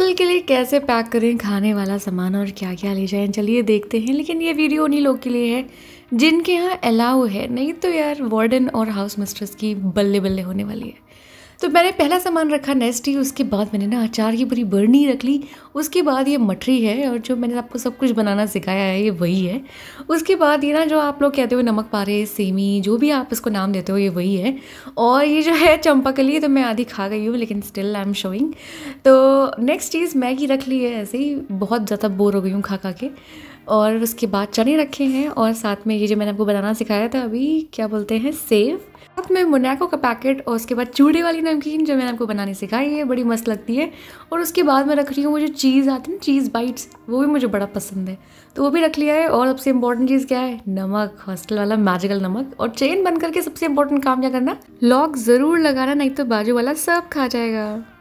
hostel के लिए कैसे पैक करें खाने वाला सामान और क्या क्या ले जाएं चलिए देखते हैं लेकिन ये वीडियो उन्हीं लोग के लिए है जिनके यहाँ अलाउ है नहीं तो यार वार्डन और हाउस मिस्ट्रेस की बल्ले बल्ले होने वाली है तो मैंने पहला सामान रखा ही उसके बाद मैंने ना अचार की पूरी बर्नी रख ली उसके बाद ये मठरी है और जो मैंने आपको सब कुछ बनाना सिखाया है ये वही है उसके बाद ये ना जो आप लोग कहते हो नमक पारे सेमी जो भी आप इसको नाम देते हो ये वही है और ये जो है चंपा के लिए तो मैं आधी खा गई हूँ लेकिन स्टिल आई एम शोइंग तो नेक्स्ट चीज़ मैगी रख ली है ऐसे ही बहुत ज़्यादा बोर हो गई हूँ खा खा के और उसके बाद चने रखे हैं और साथ में ये जो मैंने आपको बनाना सिखाया था अभी क्या बोलते हैं सेव साथ में मोनाको का पैकेट और उसके बाद चूड़े वाली नमकीन जो मैंने आपको बनाने सिखाई है बड़ी मस्त लगती है और उसके बाद मैं रख रही हूँ वो जो चीज़ आती है ना चीज़ बाइट्स वो भी मुझे बड़ा पसंद है तो वो भी रख लिया है और सबसे इंपॉर्टेंट चीज़ क्या है नमक हॉस्टल वाला मैजिकल नमक और चेन बन करके सबसे इंपॉर्टेंट काम क्या करना लॉक ज़रूर लगाना नहीं तो बाजू वाला सब खा जाएगा